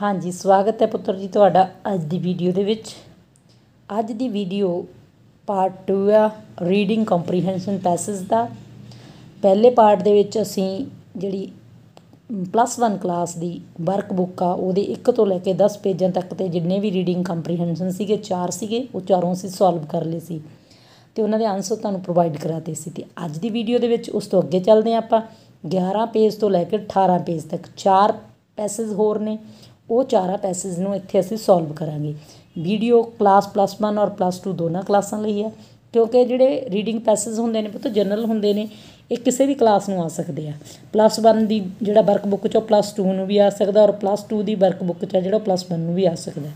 ਹਾਂਜੀ ਸਵਾਗਤ ਹੈ ਪੁੱਤਰ ਜੀ ਤੁਹਾਡਾ ਅੱਜ ਦੀ ਵੀਡੀਓ ਦੇ ਵਿੱਚ ਅੱਜ ਦੀ ਵੀਡੀਓ ਪਾਰਟ 2 ਆ ਰੀਡਿੰਗ ਕੰਪਰੀਹੈਂਸ਼ਨ ਪੈਸੇਜ ਦਾ ਪਹਿਲੇ ਪਾਰਟ ਦੇ ਵਿੱਚ ਅਸੀਂ ਜਿਹੜੀ ਪਲੱਸ 1 ਕਲਾਸ ਦੀ ਵਰਕ ਬੁੱਕ ਆ ਉਹਦੇ 1 ਤੋਂ ਲੈ ਕੇ 10 ਪੇਜਾਂ ਤੱਕ ਤੇ ਜਿੰਨੇ ਵੀ ਰੀਡਿੰਗ ਕੰਪਰੀਹੈਂਸ਼ਨ ਸੀਗੇ ਚਾਰ ਸੀਗੇ ਉਹ ਚਾਰੋਂ ਅਸੀਂ ਸੋਲਵ ਕਰ ਲਏ ਸੀ ਤੇ ਉਹਨਾਂ ਦੇ ਆਨਸਰ ਤੁਹਾਨੂੰ ਪ੍ਰੋਵਾਈਡ ਕਰਾਤੇ ਸੀ ਤੇ ਅੱਜ ਦੀ ਵੀਡੀਓ ਦੇ ਵਿੱਚ ਉਸ ਤੋਂ ਅੱਗੇ ਚੱਲਦੇ ਆ ਆਪਾਂ 11 ਪੇਜ ਤੋਂ ਲੈ ਕੇ 18 ਪੇਜ ਤੱਕ ਚਾਰ ਪੈਸੇਜ ਹੋਰ ਨੇ ਉਹ ਚਾਰਾ ਪੈਸੇਜ ਨੂੰ ਇੱਥੇ ਅਸੀਂ ਸੋਲਵ ਕਰਾਂਗੇ ਵੀਡੀਓ ਕਲਾਸ ਪਲੱਸ 1 ਔਰ ਪਲੱਸ 2 ਦੋਨਾਂ ਕਲਾਸਾਂ ਲਈ ਹੈ ਕਿਉਂਕਿ ਜਿਹੜੇ ਰੀਡਿੰਗ ਪੈਸੇਜ ਹੁੰਦੇ ਨੇ ਪੁੱਤ ਜਨਰਲ ਹੁੰਦੇ ਨੇ ਇਹ ਕਿਸੇ ਵੀ ਕਲਾਸ ਨੂੰ ਆ ਸਕਦੇ ਆ ਪਲੱਸ 1 ਦੀ ਜਿਹੜਾ ਵਰਕ ਬੁੱਕ ਚੋਂ ਪਲੱਸ 2 ਨੂੰ ਵੀ ਆ ਸਕਦਾ ਔਰ ਪਲੱਸ 2 ਦੀ ਵਰਕ ਬੁੱਕ ਚਾ ਜਿਹੜਾ ਪਲੱਸ 1 ਨੂੰ ਵੀ ਆ ਸਕਦਾ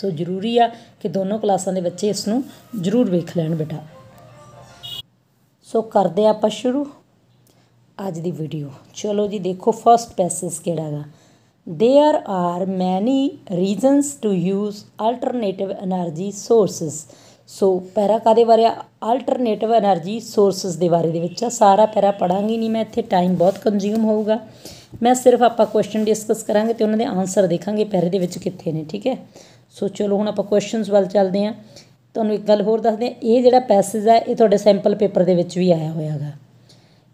ਸੋ ਜ਼ਰੂਰੀ ਆ ਕਿ ਦੋਨੋਂ ਕਲਾਸਾਂ ਦੇ ਬੱਚੇ ਇਸ ਨੂੰ ਜ਼ਰੂਰ ਵੇਖ ਲੈਣ ਬੇਟਾ ਸੋ ਕਰਦੇ ਆਪਾਂ ਸ਼ੁਰੂ ਅੱਜ ਦੀ ਵੀਡੀਓ ਚਲੋ ਜੀ ਦੇਖੋ ਫਰਸਟ ਪੈਸੇਜ ਕਿਹੜਾ ਹੈਗਾ There are many reasons to use alternative energy sources. ਸੋ ਪੈਰਾ ਕਾਦੇ ਬਾਰੇ ਆਲਟਰਨੇਟਿਵ એનર્ਜੀ ਸੋਰਸਸ ਦੇ ਬਾਰੇ ਦੇ ਵਿੱਚ ਆ ਸਾਰਾ ਪੈਰਾ ਪੜਾਂਗੀ ਨਹੀਂ ਮੈਂ ਇੱਥੇ ਟਾਈਮ ਬਹੁਤ ਕੰਜ਼ਿਊਮ ਹੋਊਗਾ ਮੈਂ ਸਿਰਫ ਆਪਾਂ ਕੁਐਸਚਨ ਡਿਸਕਸ ਕਰਾਂਗੇ ਤੇ ਉਹਨਾਂ ਦੇ ਆਨਸਰ ਦੇਖਾਂਗੇ ਪੈਰੇ ਦੇ ਵਿੱਚ ਕਿੱਥੇ ਨੇ ਠੀਕ ਹੈ ਸੋ ਚਲੋ ਹੁਣ ਆਪਾਂ ਕੁਐਸਚਨਸ ਵੱਲ ਚੱਲਦੇ ਆਂ ਤੁਹਾਨੂੰ ਇੱਕ ਗੱਲ ਹੋਰ ਦੱਸਦੇ ਆ ਇਹ ਜਿਹੜਾ ਪੈਸੇਜ ਹੈ ਇਹ ਤੁਹਾਡੇ ਸੈਂਪਲ ਪੇਪਰ ਦੇ ਵਿੱਚ ਵੀ ਆਇਆ ਹੋਇਆਗਾ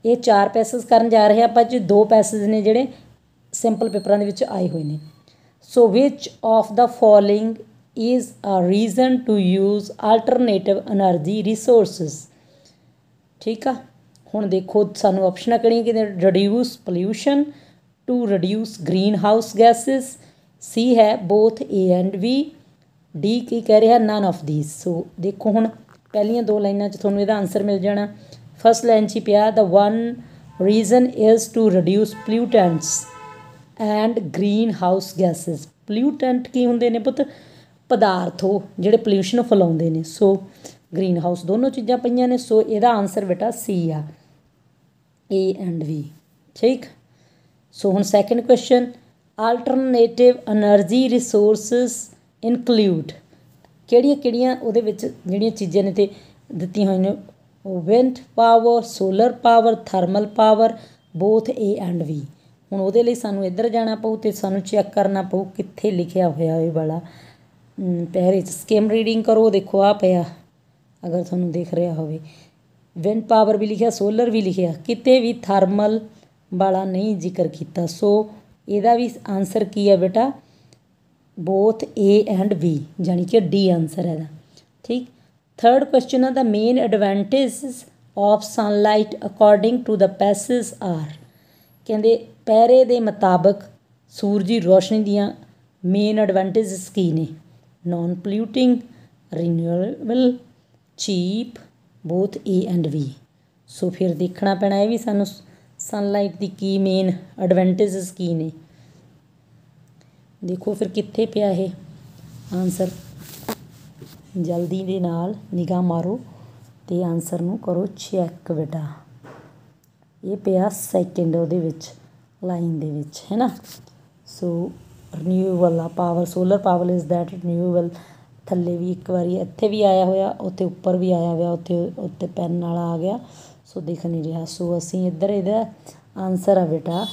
ਇਹ ਚਾਰ ਪੈਸੇਜ ਕਰਨ ਜਾ ਰਹੇ ਆ ਆਪਾਂ ਜੀ ਦੋ ਪੈਸੇਜ ਨੇ ਜਿਹੜੇ ਸਿੰਪਲ ਪੇਪਰਾਂ ਦੇ ਵਿੱਚ ਆਏ ਹੋਏ ਨੇ so which of the following is a reason to use alternative energy resources ਠੀਕ ਆ ਹੁਣ ਦੇਖੋ ਸਾਨੂੰ ਆਪਸ਼ਨਾਂ ਕਿਹੜੀਆਂ ਕਿਹਦੇ reduce pollution to reduce greenhouse gases ਸੀ ਹੈ both A and we D ਕੀ ਕਹਿ ਰਿਹਾ ਨਨ ਆਫ ਥੀਸ ਸੋ ਦੇਖੋ ਹੁਣ ਪਹਿਲੀਆਂ ਦੋ ਲਾਈਨਾਂ 'ਚ ਤੁਹਾਨੂੰ ਇਹਦਾ ਆਨਸਰ ਮਿਲ ਜਾਣਾ ਫਸਟ ਲਾਈਨ 'ਚ ਪਿਆ the one reason is to reduce pollutants and greenhouse gases pollutant ਕੀ ਹੁੰਦੇ ਨੇ ਪੁੱਤ ਪਦਾਰਥੋ ਜਿਹੜੇ ਪੋਲਿਊਸ਼ਨ ਫੈਲਾਉਂਦੇ ਨੇ ਸੋ ਗ੍ਰੀਨ ਹਾਊਸ ਦੋਨੋਂ ਚੀਜ਼ਾਂ ਪਈਆਂ ਨੇ ਸੋ ਇਹਦਾ ਆਨਸਰ ਬੇਟਾ ਸੀ ਆ ਏ ਐਂਡ ਵੀ ਠੀਕ ਸੋ ਹੁਣ second question alternative energy resources include ਕਿਹੜੀਆਂ ਕਿਹੜੀਆਂ ਉਹਦੇ ਵਿੱਚ ਜਿਹੜੀਆਂ ਚੀਜ਼ਾਂ ਨੇ ਤੇ ਦਿੱਤੀਆਂ ਹੋਈਆਂ ਨੇ wind power solar power thermal power both A and B ਹੁਣ ਉਹਦੇ ਲਈ ਸਾਨੂੰ ਇੱਧਰ ਜਾਣਾ ਪਊ ਤੇ ਸਾਨੂੰ ਚੈੱਕ ਕਰਨਾ ਪਊ ਕਿੱਥੇ ਲਿਖਿਆ ਹੋਇਆ ਹੈ ਵਾਲਾ ਪਹਿਰੇ ਚ ਸਕੇਮ ਰੀਡਿੰਗ ਕਰੋ ਦੇਖੋ ਆ ਪਿਆ ਅਗਰ ਤੁਹਾਨੂੰ ਦਿਖ ਰਿਹਾ ਹੋਵੇ ਵਿੰਡ ਪਾਵਰ ਵੀ ਲਿਖਿਆ ਸੋਲਰ ਵੀ ਲਿਖਿਆ ਕਿਤੇ ਵੀ ਥਰਮਲ ਵਾਲਾ ਨਹੀਂ ਜ਼ਿਕਰ ਕੀਤਾ ਸੋ ਇਹਦਾ ਵੀ ਆਨਸਰ ਕੀ ਹੈ ਬੇਟਾ ਬੋਥ A ਐਂਡ B ਯਾਨੀ ਕਿ D ਆਨਸਰ ਹੈ ਦਾ ਠੀਕ third question the main advantages of sunlight according to the passage are ਕਹਿੰਦੇ ਪੈਰੇ ਦੇ ਮੁਤਾਬਕ ਸੂਰਜੀ ਰੋਸ਼ਨੀ ਦੀਆਂ ਮੇਨ ਐਡਵਾਂਟੇਜਸ ਕੀ ਨੇ non polluting renewable cheap both A and B so ਫਿਰ ਦੇਖਣਾ ਪੈਣਾ ਇਹ ਵੀ ਸਾਨੂੰ ਸਨਲਾਈਟ ਦੀ ਕੀ ਮੇਨ ਐਡਵਾਂਟੇਜਸ ਕੀ ਨੇ ਦੇਖੋ ਫਿਰ ਕਿੱਥੇ ਪਿਆ ਇਹ ਆਨਸਰ ਜਲਦੀ ਦੇ ਨਾਲ ਨਿਗਾਹ ਮਾਰੋ ਤੇ ਆਨਸਰ ਨੂੰ ਕਰੋ ਚੈੱਕ ਬੇਟਾ ਇਹ ਪਿਆ ਸੈਕਿੰਡ ਉਹਦੇ ਵਿੱਚ ਲਾਈਨ ਦੇ ਵਿੱਚ ਹੈ ਨਾ ਸੋ ਰਿਨਿਊਏਬਲ ਆ power solar power is that renewable ਥੱਲੇ ਵੀ ਇੱਕ ਵਾਰੀ ਇੱਥੇ ਵੀ ਆਇਆ ਹੋਇਆ ਉੱਥੇ ਉੱਪਰ ਵੀ ਆਇਆ ਹੋਇਆ ਉੱਥੇ ਉੱਤੇ ਪੈਨ ਨਾਲ ਆ ਗਿਆ ਸੋ ਦਿਖ ਨਹੀਂ ਰਿਹਾ ਸੋ ਅਸੀਂ ਇੱਧਰ ਇਹਦਾ ਆਨਸਰ ਆ ਬੇਟਾ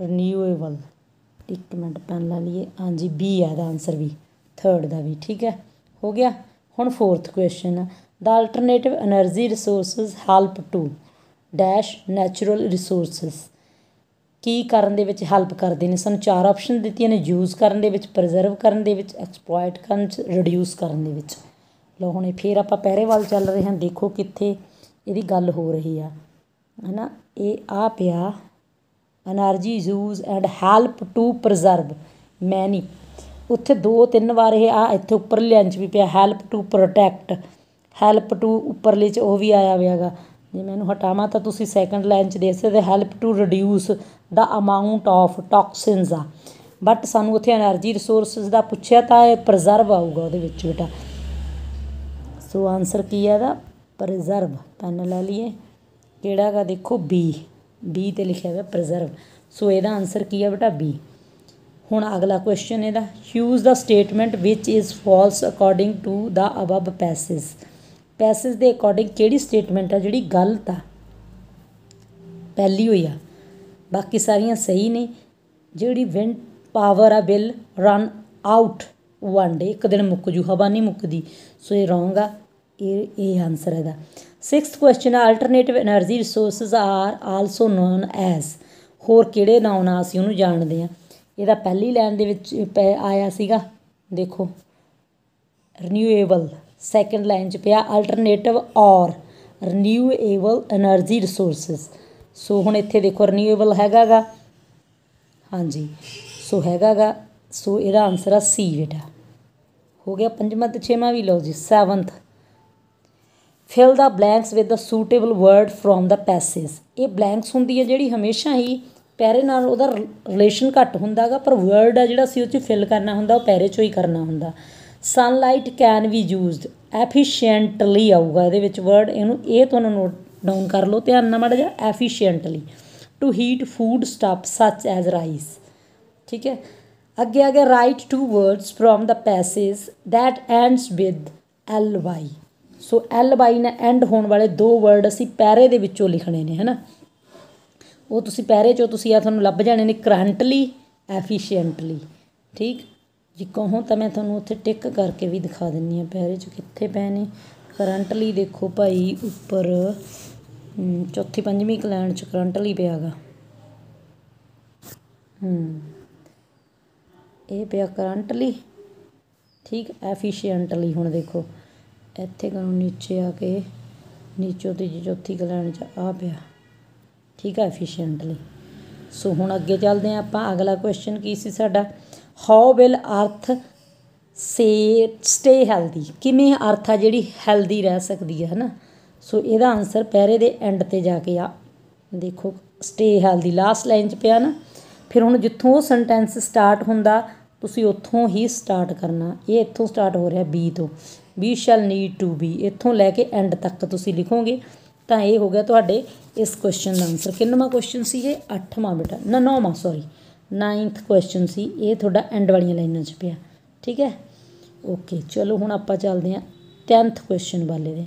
ਰਿਨਿਊਏਬਲ ਇੱਕ ਮਿੰਟ ਪੈਨ ਲਾ ਲਈਏ ਹਾਂਜੀ ਬੀ ਆ ਦਾ ਆਨਸਰ ਵੀ ਥਰਡ ਦਾ ਵੀ ਠੀਕ ਹੈ ਹੋ ਗਿਆ ਹੁਣ ਫੋਰਥ ਕੁਐਸਚਨ ਦਾ alternative energy resources help to dash natural resources ਕੀ ਕਰਨ ਦੇ ਵਿੱਚ ਹੈਲਪ ਕਰਦੇ ਨੇ ਸਾਨੂੰ ਚਾਰ ਆਪਸ਼ਨ ਦਿੱਤੀਆਂ ਨੇ ਯੂਜ਼ ਕਰਨ ਦੇ ਵਿੱਚ ਪ੍ਰੀਜ਼ਰਵ ਕਰਨ ਦੇ ਵਿੱਚ ਐਕਸਪਲੋਇਟ ਕਰਨ ਚ ਰਿਡਿਊਸ ਕਰਨ ਦੇ ਵਿੱਚ ਲਓ ਹੁਣੇ ਫੇਰ ਆਪਾਂ ਪਹਿਰੇ ਵੱਲ ਚੱਲ ਰਹੇ ਹਾਂ ਦੇਖੋ ਕਿੱਥੇ ਇਹਦੀ ਗੱਲ ਹੋ ਰਹੀ ਆ ਹਨਾ ਇਹ ਆ ਪਿਆ energy use and help to preserve many ਉੱਥੇ ਦੋ ਤਿੰਨ ਵਾਰ ਇਹ ਆ ਇੱਥੇ ਉੱਪਰ ਲੈਂਚ ਵੀ ਪਿਆ help to protect help to ਉੱਪਰਲੇ ਚ ਉਹ ਵੀ ਆਇਆ ਹੋਇਆਗਾ ਜੇ ਮੈਂ ਇਹਨੂੰ ਹਟਾਵਾਂ ਤਾਂ ਤੁਸੀਂ ਸੈਕੰਡ ਲਾਈਨ 'ਚ ਦੇ ਸਕਦੇ help to reduce the amount of toxins ਆ ਬਟ ਸਾਨੂੰ ਉੱਥੇ એનર્ਜੀ ਰਿਸੋਰਸਸ ਦਾ ਪੁੱਛਿਆ ਤਾਂ ਇਹ ਪ੍ਰੀਜ਼ਰਵ ਆਊਗਾ ਉਹਦੇ ਵਿੱਚ ਬੇਟਾ ਸੋ ਆਨਸਰ ਕੀ ਹੈ ਦਾ ਪ੍ਰੀਜ਼ਰਵ ਪੈਨ ਲੈ ਲਈਏ ਕਿਹੜਾ ਦਾ ਦੇਖੋ ਬੀ ਬੀ ਤੇ ਲਿਖਿਆ ਹੋਇਆ ਪ੍ਰੀਜ਼ਰਵ ਸੋ ਇਹਦਾ ਆਨਸਰ ਕੀ ਹੈ ਬੇਟਾ ਬੀ ਹੁਣ ਅਗਲਾ ਕੁਐਸਚਨ ਇਹਦਾ choose the statement which is false according to the above passage passage ਦੇ ਅਕੋਰਡਿੰਗ ਕਿਹੜੀ ਸਟੇਟਮੈਂਟ ਆ ਜਿਹੜੀ ਗਲਤ ਆ ਪਹਿਲੀ ਹੋਈ ਆ ਬਾਕੀ ਸਾਰੀਆਂ ਸਹੀ ਨੇ ਜਿਹੜੀ ਵਿੰਡ ਪਾਵਰ ਆ will run out one day ਇੱਕ ਦਿਨ ਮੁੱਕ ਜੂ ਹਵਾ ਨਹੀਂ ਮੁੱਕਦੀ ਸੋ ਇਹ ਰੋਂਗ ਆ ਇਹ ਇਹ ਆਨਸਰ ਹੈਗਾ 6th ਕੁਐਸਚਨ ਆ alternative energy resources are also known as ਹੋਰ ਕਿਹੜੇ ਨਾਮ ਨਾਲ ਅਸੀਂ ਉਹਨੂੰ ਜਾਣਦੇ ਆ ਇਹਦਾ ਪਹਿਲੀ ਲਾਈਨ ਦੇ ਵਿੱਚ ਆਇਆ ਸੀਗਾ ਦੇਖੋ ਰੀਨਿਊਏਬਲ ਸੈਕੰਡ ਲਾਈਨ 'ਚ ਪਿਆ ਅਲਟਰਨੇਟਿਵ ਔਰ ਰੀਨਿਊਏਬਲ એનર્ਜੀ ਰਿਸੋਰਸਸ ਸੋ ਹੁਣ ਇੱਥੇ ਦੇਖੋ ਰੀਨਿਊਏਬਲ ਹੈਗਾਗਾ ਹਾਂਜੀ ਸੋ ਹੈਗਾਗਾ ਸੋ ਇਹਦਾ ਆਨਸਰ ਆ ਸੀ ਬੇਟਾ ਹੋ ਗਿਆ ਪੰਜਵਾਂ ਤੇ ਛੇਵਾਂ ਵੀ ਲਓ ਜੀ 7th fill the blanks with the suitable word from the passage ਇਹ ਬਲੈਂਕਸ ਹੁੰਦੀ ਹੈ ਜਿਹੜੀ ਹਮੇਸ਼ਾ ਹੀ ਪੈਰੇ ਨਾਲ ਉਹਦਾ ਰਿਲੇਸ਼ਨ ਘੱਟ ਹੁੰਦਾਗਾ ਪਰ ਵਰਡ ਆ ਜਿਹੜਾ ਸੀ ਉਹ ਚ ਫਿਲ ਕਰਨਾ ਹੁੰਦਾ ਉਹ ਪੈਰੇ ਚੋਂ ਹੀ ਕਰਨਾ ਹੁੰਦਾ sunlight can be used efficiently ਆਊਗਾ ਇਹਦੇ ਵਿੱਚ ਵਰਡ ਇਹਨੂੰ ਇਹ ਤੁਹਾਨੂੰ ਨੋਟ ਡਾਊਨ ਕਰ ਲਓ ਧਿਆਨ ਨਾਲ ਮੜ ਜਾ efficiently to heat food stuff such as rice ਠੀਕ ਹੈ ਅੱਗੇ ਅੱਗੇ write two words from the passage that ends with L Y so L Y ਨਾਲ ਐਂਡ ਹੋਣ ਵਾਲੇ ਦੋ ਵਰਡ ਅਸੀਂ ਪੈਰੇ ਦੇ ਵਿੱਚੋਂ ਲਿਖਣੇ ਨੇ ਹਨਾ ਉਹ ਤੁਸੀਂ ਪੈਰੇ ਚੋਂ ਤੁਸੀਂ ਆ ਤੁਹਾਨੂੰ ਲੱਭ ਜਾਣੇ ਨੇ ਕਰੰਟਲੀ ਐਫੀਸ਼ੀਐਂਟਲੀ ਠੀਕ ਜੇ ਕਹੋ ਤਾਂ ਮੈਂ ਤੁਹਾਨੂੰ ਉੱਥੇ ਟਿਕ ਕਰਕੇ ਵੀ ਦਿਖਾ ਦਿੰਨੀ ਆ ਪੈਰੇ 'ਚ ਕਿੱਥੇ ਪੈ ਨੇ ਕਰੰਟਲੀ ਦੇਖੋ ਭਾਈ ਉੱਪਰ ਚੌਥੀ ਪੰਜਵੀਂ ਕਲੈਂਡ 'ਚ ਕਰੰਟਲੀ ਪਿਆਗਾ ਹੂੰ ਇਹ ਪਿਆ ਕਰੰਟਲੀ ਠੀਕ ਐਫੀਸ਼ੀਐਂਟਲੀ ਹੁਣ ਦੇਖੋ ਇੱਥੇ ਕਰੋ ਨੀਚੇ ਆ ਕੇ ਨੀਚੋ ਤੇ ਚੌਥੀ ਕਲੈਂਡ 'ਚ ਆ ਪਿਆ ਠੀਕ ਐਫੀਸ਼ੀਐਂਟਲੀ ਸੋ ਹੁਣ ਅੱਗੇ ਚੱਲਦੇ ਆ ਆਪਾਂ ਅਗਲਾ ਕੁਐਸਚਨ ਕੀ ਸੀ ਸਾਡਾ ਹਾਉ ਵਿਲ ਅਰਥ ਸੇ ਸਟੇ ਹੈਲਦੀ ਕਿਵੇਂ ਅਰਥ ਆ ਜਿਹੜੀ ਹੈਲਦੀ ਰਹਿ ਸਕਦੀ ਹੈ ਹੈ ਨਾ ਸੋ ਇਹਦਾ ਆਨਸਰ ਪੈਰੇ ਦੇ ਐਂਡ ਤੇ ਜਾ ਕੇ ਆ ਦੇਖੋ ਸਟੇ ਹੈਲਦੀ ਲਾਸਟ ਲਾਈਨ 'ਚ ਪਿਆ ਨਾ ਫਿਰ ਹੁਣ ਜਿੱਥੋਂ ਉਹ ਸੈਂਟੈਂਸ ਸਟਾਰਟ ਹੁੰਦਾ ਤੁਸੀਂ ਉੱਥੋਂ ਹੀ ਸਟਾਰਟ ਕਰਨਾ ਇਹ ਇੱਥੋਂ ਸਟਾਰਟ ਹੋ ਰਿਹਾ ਬੀ ਤੋਂ we shall need to be ਇੱਥੋਂ ਲੈ ਕੇ ਐਂਡ ਤੱਕ ਤੁਸੀਂ ਲਿਖੋਗੇ ਤਾਂ ਇਹ ਹੋ ਗਿਆ ਤੁਹਾਡੇ ਇਸ ਕੁਐਸਚਨ ਦਾ ਆਨਸਰ ਕਿੰਨਵਾਂ ਕੁਐਸਚਨ ਸੀ ਇਹ 8ਵਾਂ ਬੇਟਾ ਨਾ 9ਵਾਂ ਸੌਰੀ ਨਾਈਨਥ ਕੁਐਸਚਨ ਸੀ ਇਹ ਤੁਹਾਡਾ ਐਂਡ ਵਾਲੀਆਂ ਲਾਈਨਾਂ 'ਚ ਪਿਆ ਠੀਕ ਹੈ ਓਕੇ ਚਲੋ ਹੁਣ ਆਪਾਂ ਚੱਲਦੇ ਹਾਂ 10th ਕੁਐਸਚਨ ਵਾਲੇ ਦੇ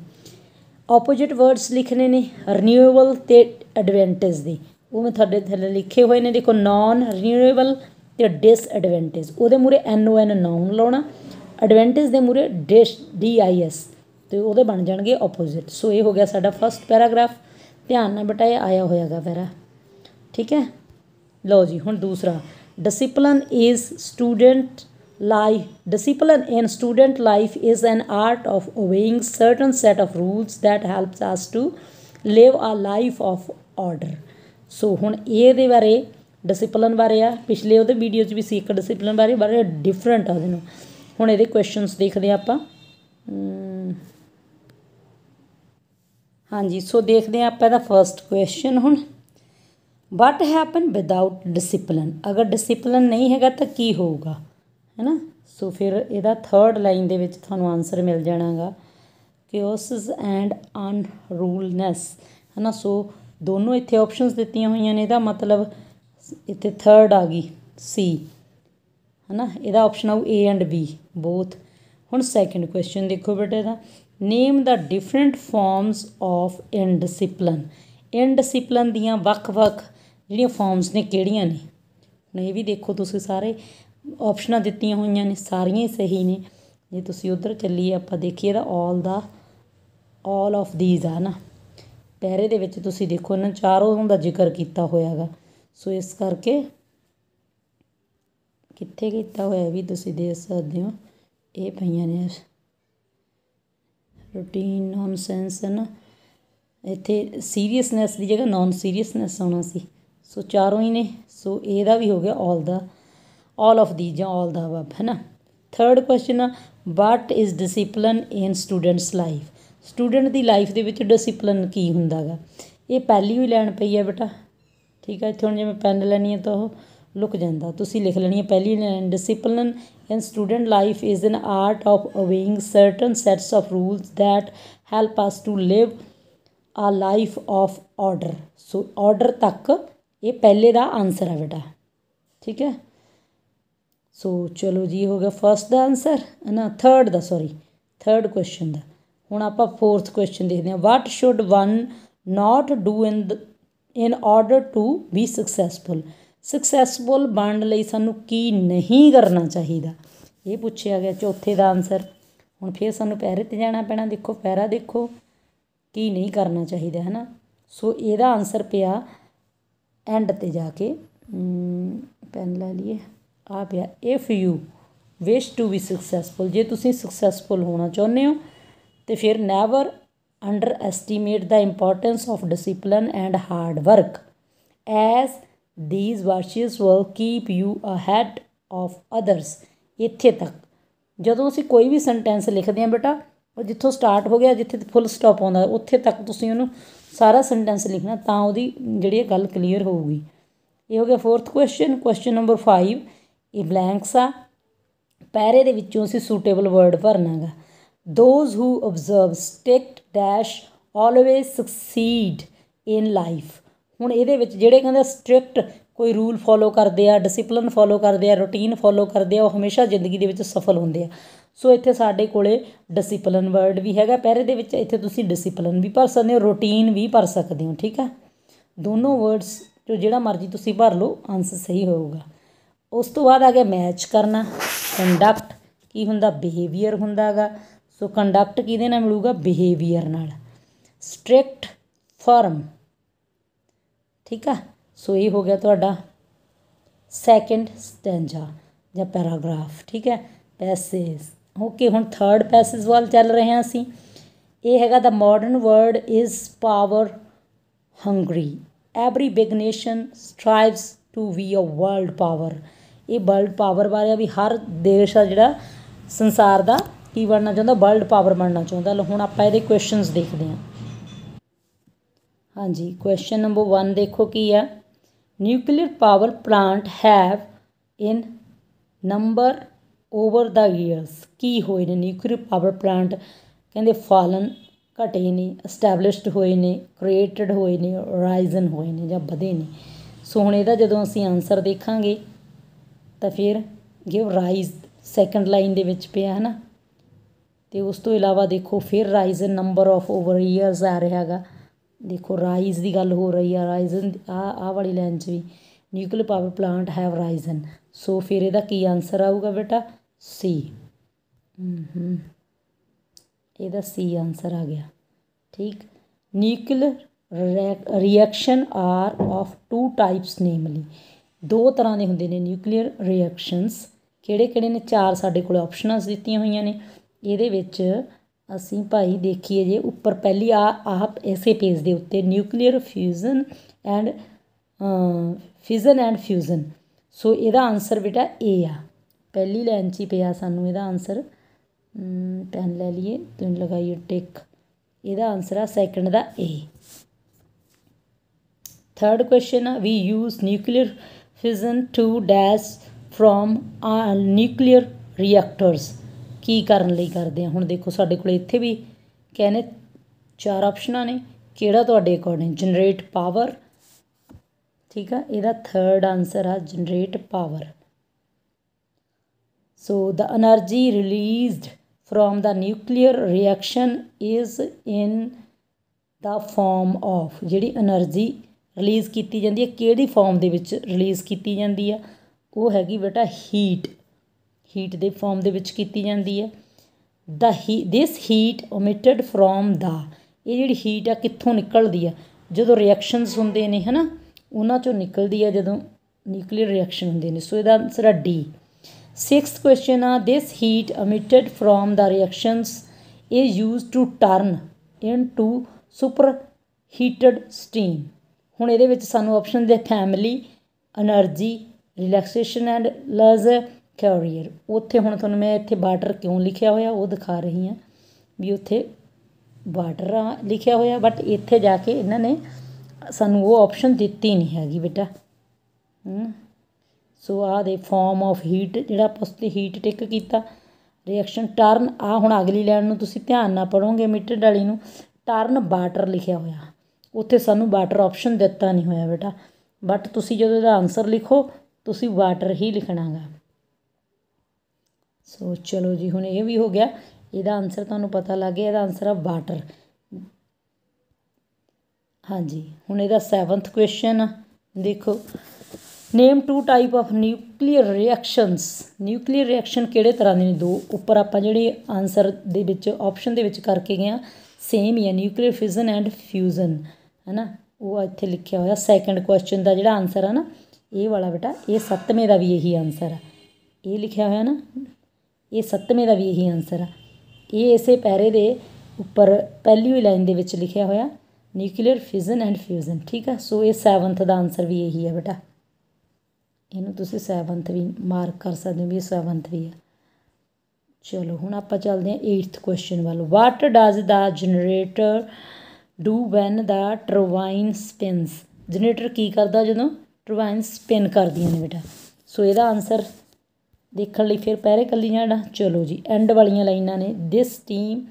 ਆਪੋਜੀਟ ਵਰਡਸ ਲਿਖਨੇ ਨੇ ਰੀਨਿਊਏਬਲ ਤੇ ਐਡਵਾਂਟੇਜ ਦੇ ਉਹ ਮੈਂ ਤੁਹਾਡੇ ਥੱਲੇ ਲਿਖੇ ਹੋਏ ਨੇ ਦੇਖੋ ਨਾਨ ਰੀਨਿਊਏਬਲ ਤੇ ਡਿਸਐਡਵਾਂਟੇਜ ਉਹਦੇ ਮੂਰੇ ਐਨ ਓ ਐਨ ਨਾਉਨ ਲਾਉਣਾ ਐਡਵਾਂਟੇਜ ਦੇ ਮੂਰੇ ਡਿਸ ਡੀ ਆਈ ਐਸ ਤੇ ਉਹਦੇ ਬਣ ਜਾਣਗੇ ਆਪੋਜੀਟ ਸੋ ਇਹ ਹੋ ਗਿਆ ਸਾਡਾ ਫਸਟ ਪੈਰਾਗ੍ਰਾਫ ਧਿਆਨ ਨਾਲ ਬਟਾਇਆ ਆਇਆ ਹੋਇਆਗਾ ਪੈਰਾ ਠੀਕ ਹੈ ਲਓ ਜੀ ਹੁਣ ਦੂਸਰਾ discipline is student life discipline in student life is an art of obeying certain set of rules that helps us to live a life of order ਸੋ ਹੁਣ ਇਹ ਦੇ ਬਾਰੇ ਡਿਸਪਲਨ ਬਾਰੇ ਆ ਪਿਛਲੇ ਉਹਦੇ ਵੀਡੀਓ 'ਚ ਵੀ ਸੀ ਇੱਕ ਡਿਸਪਲਨ ਬਾਰੇ ਬਾਰੇ ਡਿਫਰੈਂਟ ਆ ਉਹਦੇ ਹੁਣ ਇਹਦੇ ਕੁਐਸਚਨਸ ਦੇਖਦੇ ਆ ਆਪਾਂ ਹਾਂਜੀ ਸੋ ਦੇਖਦੇ ਆ ਆਪਾਂ ਇਹਦਾ ਫਰਸਟ ਕੁਐਸਚਨ ਹੁਣ ਵਟ ਹੈਪਨ ਵਿਦਆਊਟ ਡਿਸਪਲਨ ਅਗਰ ਡਿਸਪਲਨ ਨਹੀਂ ਹੈਗਾ ਤਾਂ ਕੀ ਹੋਊਗਾ ਹੈਨਾ ਸੋ ਫਿਰ ਇਹਦਾ ਥਰਡ ਲਾਈਨ ਦੇ ਵਿੱਚ ਤੁਹਾਨੂੰ ਆਨਸਰ ਮਿਲ ਜਾਣਾਗਾ ਕਿਓਸਸ ਐਂਡ ਅਨਰੂਲਨੈਸ ਹੈਨਾ ਸੋ ਦੋਨੋਂ ਇੱਥੇ ਆਪਸ਼ਨਸ ਦਿੱਤੀਆਂ ਹੋਈਆਂ ਨੇ ਇਹਦਾ ਮਤਲਬ ਇੱਥੇ ਥਰਡ ਆ ਗਈ ਸੀ ਹੈਨਾ ਇਹਦਾ ਆਪਸ਼ਨ ਆਊ ਏ ਐਂਡ ਬੀ ਬੋਥ ਹੁਣ ਸੈਕੰਡ ਕੁਐਸਚਨ ਦੇਖੋ ਬੇਟੇ the name the different forms of indiscipline indiscipline ਦੀਆਂ ਵੱਖ-ਵੱਖ ਜਿਹੜੀਆਂ ਫਾਰਮਸ ਨੇ ਕਿਹੜੀਆਂ ਨੇ ਹੁਣ ਇਹ ਵੀ ਦੇਖੋ ਤੁਸੀਂ ਸਾਰੇ ਆਪਸ਼ਨਾਂ ਦਿੱਤੀਆਂ ਹੋਈਆਂ ਨੇ ਸਾਰੀਆਂ ਸਹੀ ਨੇ ਜੇ ਤੁਸੀਂ ਉਧਰ ਚੱਲੀਏ ਆਪਾਂ ਦੇਖੀਏ ਤਾਂ ਆਲ ਦਾ ਆਲ ਆਫ ਥੀਸ ਆ ਨਾ ਪੈਰੇ ਦੇ ਵਿੱਚ ਤੁਸੀਂ ਦੇਖੋ ਇਹਨਾਂ ਚਾਰੋਂ ਦਾ ਜ਼ਿਕਰ ਕੀਤਾ ਹੋਇਆਗਾ ਸੋ ਇਸ ਕਰਕੇ ਕਿੱਥੇ ਕੀਤਾ ਹੋਇਆ ਵੀ ਤੁਸੀਂ ਦੇਖ ਸਕਦੇ ਹੋ ਇਹ ਪਈਆਂ ਨੇ ਰੂਟੀਨ ਨੌਨਸੈਂਸ ਨਾ ਇੱਥੇ ਸੀਰੀਅਸਨੈਸ ਦੀ ਜਗ੍ਹਾ ਨੌਨ ਸੀਰੀਅਸਨੈਸ ਆਉਣਾ ਸੀ ਸੋ ਚਾਰੋਂ ਹੀ ਨੇ ਸੋ ਇਹਦਾ ਵੀ ਹੋ ਗਿਆ ਆਲ ਦਾ ਆਲ ਆਫ ਦੀ ਜਾਂ ਆਲ ਦਾ ਅਬਵ ਹੈ ਨਾ ਥਰਡ ਕੁਐਸਚਨ ਆ what is discipline in students life student ਦੀ ਲਾਈਫ ਦੇ ਵਿੱਚ ਡਿਸਪਲਿਨ ਕੀ ਹੁੰਦਾਗਾ ਇਹ ਪਹਿਲੀ ਵੀ ਲੈਣ ਪਈ ਹੈ ਬੇਟਾ ਠੀਕ ਹੈ ਇੱਥੇ ਹੁਣ ਜੇ ਮੈਂ ਪੈਨ ਲੈਣੀ ਹੈ ਤਾਂ ਉਹ ਲੁਕ ਜਾਂਦਾ ਤੁਸੀਂ ਲਿਖ ਲੈਣੀ ਹੈ ਪਹਿਲੀ line discipline in student life is an art of obeying certain sets of rules that help us to live a life of order so order ਤੱਕ ਇਹ ਪਹਿਲੇ ਦਾ ਆਨਸਰ ਹੈ ਬੇਟਾ ਠੀਕ ਹੈ ਸੋ ਚਲੋ ਜੀ ਹੋ ਗਿਆ ਫਰਸਟ ਦਾ ਆਨਸਰ ਨਾ ਥਰਡ ਦਾ ਸੌਰੀ ਥਰਡ ਕੁਐਸਚਨ ਦਾ ਹੁਣ ਆਪਾਂ ਫੋਰਥ ਕੁਐਸਚਨ ਦੇਖਦੇ ਹਾਂ what should one not do in in order to be successful successful ਬਣਨ ਲਈ ਸਾਨੂੰ ਕੀ ਨਹੀਂ ਕਰਨਾ ਚਾਹੀਦਾ ਇਹ ਪੁੱਛਿਆ ਗਿਆ ਚੌਥੇ ਦਾ ਆਨਸਰ ਹੁਣ ਫਿਰ ਸਾਨੂੰ ਪੈਰੇ ਤੇ ਜਾਣਾ ਪੈਣਾ ਦੇਖੋ ਪੈਰਾ ਦੇਖੋ ਕੀ ਨਹੀਂ ਕਰਨਾ ਚਾਹੀਦਾ ਹੈ ਨਾ ਸੋ ਇਹਦਾ ਆਨਸਰ ਪਿਆ ਐਂਡ 'ਤੇ ਜਾ ਕੇ ਪੈਨ ਲੈ ਲਈਏ ਆ ਪਿਆ if you wish to be successful ਜੇ ਤੁਸੀਂ ਸਕਸੈਸਫੁਲ ਹੋਣਾ ਚਾਹੁੰਦੇ ਹੋ ਤੇ ਫਿਰ never underestimate the importance of discipline and hard work as these ਵਾਸ਼ਿਸ will keep you ahead of others ਇੱਥੇ ਤੱਕ ਜਦੋਂ ਅਸੀਂ ਕੋਈ ਵੀ ਸੈਂਟੈਂਸ ਲਿਖਦੇ ਹਾਂ ਬੇਟਾ ਉਹ ਜਿੱਥੋਂ ਸਟਾਰਟ ਹੋ ਗਿਆ ਜਿੱਥੇ ਫੁੱਲ ਸਟਾਪ ਆਉਂਦਾ ਉੱਥੇ ਤੱਕ ਤੁਸੀਂ ਉਹਨੂੰ ਸਾਰਾ ਸੈਂਟੈਂਸ ਲਿਖਣਾ ਤਾਂ ਉਹਦੀ ਜਿਹੜੀ ਇਹ ਗੱਲ ਕਲੀਅਰ ਹੋਊਗੀ ਇਹ ਹੋ ਗਿਆ ਫੋਰਥ ਕੁਐਸਚਨ ਕੁਐਸਚਨ ਨੰਬਰ 5 ਇਹ ਬਲੈਂਕਸ ਆ ਪੈਰੇ ਦੇ ਵਿੱਚੋਂ ਅਸੀਂ ਸੂਟੇਬਲ ਵਰਡ ਭਰਨਾਗਾ those who observe strict dash always succeed in life ਹੁਣ ਇਹਦੇ ਵਿੱਚ ਜਿਹੜੇ ਕਹਿੰਦੇ ਸਟ੍ਰਿਕਟ ਕੋਈ ਰੂਲ ਫੋਲੋ ਕਰਦੇ ਆ ਡਿਸਪਲਿਨ ਫੋਲੋ ਕਰਦੇ ਆ ਰੁਟੀਨ ਫੋਲੋ ਕਰਦੇ ਆ ਉਹ ਹਮੇਸ਼ਾ ਜ਼ਿੰਦਗੀ ਦੇ ਵਿੱਚ ਸਫਲ ਹੁੰਦੇ ਆ ਸੋ ਇੱਥੇ ਸਾਡੇ ਕੋਲੇ ਡਿਸਪਲਨ ਵਰਡ ਵੀ ਹੈਗਾ ਪੈਰੇ ਦੇ ਵਿੱਚ ਇੱਥੇ ਤੁਸੀਂ ਡਿਸਪਲਨ ਵੀ ਭਰ ਸਕਦੇ ਹੋ ਰੂਟੀਨ ਵੀ ਭਰ ਸਕਦੇ ਹੋ ਠੀਕ ਹੈ ਦੋਨੋਂ ਵਰਡਸ ਜੋ ਜਿਹੜਾ ਮਰਜ਼ੀ ਤੁਸੀਂ ਭਰ ਲਓ ਆਨਸਰ ਸਹੀ ਹੋਊਗਾ ਉਸ ਤੋਂ ਬਾਅਦ ਆ ਗਿਆ ਮੈਚ ਕਰਨਾ ਕੰਡਕਟ ਕੀ ਹੁੰਦਾ ਬਿਹੇਵੀਅਰ ਹੁੰਦਾਗਾ ਸੋ ਕੰਡਕਟ ਕਿਹਦੇ ਨਾਲ ਮਿਲੂਗਾ ਬਿਹੇਵੀਅਰ ਨਾਲ ਸਟ੍ਰਿਕਟ ਫਰਮ ਠੀਕ ਆ ਸੋ ਇਹ ਹੋ ਗਿਆ ਤੁਹਾਡਾ ਸੈਕੰਡ ਸਟੈਂਜਾ ਜਾਂ ਪੈਰਾਗ੍ਰਾਫ ਠੀਕ ਹੈ ਪੈਸੇਜ ਓਕੇ ਹੁਣ ਥਰਡ ਪੈਸੇਜ ਵੱਲ ਚੱਲ ਰਹੇ ਹਾਂ ਅਸੀਂ ਇਹ ਹੈਗਾ the modern world is power hungry every big nation strives to be a world power ਇਹ ਵਰਲਡ ਪਾਵਰ ਬਾਰੇ ਵੀ ਹਰ ਦੇਸ਼ ਆ ਜਿਹੜਾ ਸੰਸਾਰ ਦਾ ਕੀ ਬਣਨਾ ਚਾਹੁੰਦਾ ਵਰਲਡ ਪਾਵਰ ਬਣਨਾ ਚਾਹੁੰਦਾ ਲੋ ਹੁਣ ਆਪਾਂ ਇਹਦੇ ਕੁਐਸਚਨਸ ਦੇਖਦੇ ਹਾਂ ਹਾਂਜੀ ਕੁਐਸਚਨ ਨੰਬਰ 1 ਦੇਖੋ ਕੀ ਆ nuclear power plant have in number over the years ਕੀ ਹੋਏ ਨੇ ਨਿਊਕਲੀਅਰ ਪਾਵਰ ਪਲਾਂਟ ਕਹਿੰਦੇ ਫਾਲਨ ਘਟੇ ਨੇ ਅਸਟੈਬਲਿਸ਼ਡ ਹੋਏ ਨੇ ਕ੍ਰੀਏਟਡ ਹੋਏ ਨੇ ਰਾਈਜ਼ਨ ਹੋਏ ਨੇ ਜਾਂ ਵਧੇ ਨੇ ਸੋ ਹੁਣ ਇਹਦਾ ਜਦੋਂ ਅਸੀਂ ਆਨਸਰ ਦੇਖਾਂਗੇ ਤਾਂ ਫਿਰ ਗਿਵ ਰਾਈਜ਼ ਸੈਕੰਡ ਲਾਈਨ ਦੇ ਵਿੱਚ ਪਿਆ ਹੈ ਨਾ ਤੇ ਉਸ ਤੋਂ ਇਲਾਵਾ ਦੇਖੋ ਫਿਰ risen number of over years ਆ ਰਿਹਾਗਾ ਦੇਖੋ ਰਾਈਜ਼ ਦੀ ਗੱਲ ਹੋ ਰਹੀ ਆ ਰਾਈਜ਼ਨ ਆ ਆ ਵਾਲੀ ਲਾਈਨ 'ਚ ਵੀ nuclear power plant have risen so ਫਿਰ ਇਹਦਾ ਕੀ ਆਨਸਰ ਆਊਗਾ ਬੇਟਾ ਸੀ ਇਹਦਾ ਸੀ ਆਨਸਰ ਆ ਗਿਆ ਠੀਕ nuclear reaction are of two types namely ਦੋ ਤਰ੍ਹਾਂ ਦੇ ਹੁੰਦੇ ਨੇ ਨਿਊਕਲੀਅਰ ਰਿਐਕਸ਼ਨਸ ਕਿਹੜੇ ਕਿਹੜੇ ਨੇ ਚਾਰ ਸਾਡੇ ਕੋਲ ਆਪਸ਼ਨਸ ਦਿੱਤੀਆਂ ਹੋਈਆਂ ਨੇ ਇਹਦੇ ਵਿੱਚ ਅਸੀਂ ਭਾਈ ਦੇਖੀਏ ਜੇ ਉੱਪਰ ਪਹਿਲੀ ਆ ਆਪ ਐਸੇ ਪੇਜ ਦੇ ਉੱਤੇ nuclear fusion and fission and fusion so ਇਹਦਾ ਆਨਸਰ ਬੇਟਾ ਏ ਆ ਪਹਿਲੀ ਲਾਈਨ 'ਚ ਹੀ ਪਿਆ ਸਾਨੂੰ ਇਹਦਾ ਆਨਸਰ ਪੈਨ ਲੈ ਲਈਏ ਤੁਸੀਂ ਲਗਾਈਓ ਟਿਕ ਇਹਦਾ ਆਨਸਰ ਆ ਸੈਕੰਡ ਦਾ ਏ ਥਰਡ ਕੁਐਸਚਨ ਆ we use nuclear fission to dash from a nuclear reactors ਕੀ ਕਰਨ ਲਈ ਕਰਦੇ ਆ ਹੁਣ ਦੇਖੋ ਸਾਡੇ ਕੋਲ ਇੱਥੇ ਵੀ ਕਹਿੰਦੇ ਚਾਰ ਆਪਸ਼ਨਾਂ ਨੇ ਕਿਹੜਾ ਤੁਹਾਡੇ ਅਕੋਰਡਿੰਗ ਜਨਰੇਟ ਪਾਵਰ ਠੀਕ ਆ ਇਹਦਾ ਥਰਡ ਆਨਸਰ ਆ generate power So the energy released from the nuclear reaction is in the form of ਜਿਹੜੀ એનર્ਜੀ ਰਿਲੀਜ਼ ਕੀਤੀ ਜਾਂਦੀ ਹੈ ਕਿਹੜੀ ਫਾਰਮ ਦੇ ਵਿੱਚ ਰਿਲੀਜ਼ ਕੀਤੀ ਜਾਂਦੀ ਆ ਉਹ ਹੈਗੀ ਬੇਟਾ ਹੀਟ ਹੀਟ ਦੇ ਫਾਰਮ ਦੇ ਵਿੱਚ ਕੀਤੀ ਜਾਂਦੀ ਹੈ ਦਾ ਹੀ this heat emitted from the ਇਹ ਜਿਹੜੀ ਹੀਟ ਆ ਕਿੱਥੋਂ ਨਿਕਲਦੀ ਆ ਜਦੋਂ ਰਿਐਕਸ਼ਨਸ ਹੁੰਦੇ ਨੇ ਹਨਾ ਉਹਨਾਂ ਚੋਂ ਨਿਕਲਦੀ ਆ ਜਦੋਂ ਨਿਊਕਲੀਅਰ ਰਿਐਕਸ਼ਨ ਹੁੰਦੇ ਨੇ ਸੋ ਇਹਦਾ ਆਨਸਰ ਆ ਡੀ 6th question ਆ this heat emitted from the reactions is used to turn into super heated steam ਹੁਣ ਇਹਦੇ ਵਿੱਚ ਸਾਨੂੰ ਆਪਸ਼ਨ ਦੇ family energy relaxation and leisure career ਉੱਥੇ ਹੁਣ ਤੁਹਾਨੂੰ ਮੈਂ ਇੱਥੇ ਵਾਟਰ ਕਿਉਂ ਲਿਖਿਆ ਹੋਇਆ ਉਹ ਦਿਖਾ ਰਹੀ ਹਾਂ ਵੀ ਉੱਥੇ ਵਾਟਰ ਲਿਖਿਆ ਹੋਇਆ ਬਟ ਇੱਥੇ ਜਾ ਕੇ ਇਹਨਾਂ ਨੇ ਸਾਨੂੰ ਉਹ ਆਪਸ਼ਨ ਦਿੱਤੀ ਨਹੀਂ ਹੈਗੀ ਬੇਟਾ ਹੂੰ ਸੋ ਆ ਦੇ ਫਾਰਮ ਆਫ ਹੀਟ ਜਿਹੜਾ ਆਪਾਂ ਉਸ 'ਤੇ ਹੀਟ ਟਿਕ ਕੀਤਾ ਰਿਐਕਸ਼ਨ ਟਰਨ ਆ ਹੁਣ ਅਗਲੀ ਲਾਈਨ ਨੂੰ ਤੁਸੀਂ ਧਿਆਨ ਨਾਲ ਪੜੋਗੇ ਮਿਟਡ ਵਾਲੀ ਨੂੰ ਟਰਨ ਵਾਟਰ ਲਿਖਿਆ ਹੋਇਆ ਉੱਥੇ ਸਾਨੂੰ ਵਾਟਰ ਆਪਸ਼ਨ ਦਿੱਤਾ ਨਹੀਂ ਹੋਇਆ ਬੇਟਾ ਬਟ ਤੁਸੀਂ ਜਦੋਂ ਇਹਦਾ ਆਨਸਰ ਲਿਖੋ ਤੁਸੀਂ ਵਾਟਰ ਹੀ ਲਿਖਣਾਗਾ ਸੋ ਚਲੋ ਜੀ ਹੁਣ ਇਹ ਵੀ ਹੋ ਗਿਆ ਇਹਦਾ ਆਨਸਰ ਤੁਹਾਨੂੰ ਪਤਾ ਲੱਗ ਗਿਆ ਇਹਦਾ ਆਨਸਰ ਆ ਵਾਟਰ ਹਾਂਜੀ ਹੁਣ ਇਹਦਾ 7th ਕੁਐਸਚਨ ਦੇਖੋ name two type of nuclear reactions nuclear reaction ਕਿਹੜੇ ਤਰ੍ਹਾਂ ਦੇ ਨੇ ਦੋ ਉੱਪਰ ਆਪਾਂ ਜਿਹੜੇ ਆਨਸਰ ਦੇ ਵਿੱਚ ਆਪਸ਼ਨ ਦੇ ਵਿੱਚ ਕਰਕੇ ਗਏ ਆ ਸੇਮ ਹੀ ਆ ਨਿਊਕਲੀਅਰ ਫਿਜ਼ਨ ਐਂਡ ਫਿਊਜ਼ਨ ਹੈਨਾ ਉਹ ਇੱਥੇ ਲਿਖਿਆ ਹੋਇਆ ਸੈਕੰਡ ਕੁਐਸਚਨ ਦਾ ਜਿਹੜਾ ਆਨਸਰ ਆ ਨਾ ਇਹ ਵਾਲਾ ਬੇਟਾ ਇਹ ਸੱਤਵੇਂ ਦਾ ਵੀ ਇਹੀ ਆਨਸਰ ਆ ਇਹ ਲਿਖਿਆ ਹੋਇਆ ਨਾ ਇਹ ਸੱਤਵੇਂ ਦਾ ਵੀ ਇਹੀ ਆਨਸਰ ਆ ਇਹ ਇਸੇ ਪੈਰੇ ਦੇ ਉੱਪਰ ਪਹਿਲੀ ਹੀ ਲਾਈਨ ਦੇ ਵਿੱਚ ਲਿਖਿਆ ਹੋਇਆ ਨਿਊਕਲੀਅਰ ਫਿਜ਼ਨ ਐਂਡ ਫਿਊਜ਼ਨ ਠੀਕ ਆ ਸੋ ਇਹ 7th ਦਾ ਆਨਸਰ ਵੀ ਇਹੀ ਆ ਬੇਟਾ ਇਹਨੂੰ ਤੁਸੀਂ 7th ਵੀ ਮਾਰਕ ਕਰ ਸਕਦੇ ਹੋ ਵੀ ਇਹ 7th ਵੀ ਹੈ ਚਲੋ ਹੁਣ ਆਪਾਂ ਚੱਲਦੇ ਹਾਂ 8th ਕੁਐਸਚਨ ਵੱਲ what does the generator do when the turbine spins generator ਕੀ ਕਰਦਾ ਜਦੋਂ ਟਰਬਾਈਨ ਸਪਿਨ ਕਰਦੀਆਂ ਨੇ ਬੇਟਾ ਸੋ ਇਹਦਾ ਆਨਸਰ ਦੇਖਣ ਲਈ ਫਿਰ ਪਹਿਰੇ ਕੱਲੀ ਨਾ ਚਲੋ ਜੀ ਐਂਡ ਵਾਲੀਆਂ ਲਾਈਨਾਂ ਨੇ this steam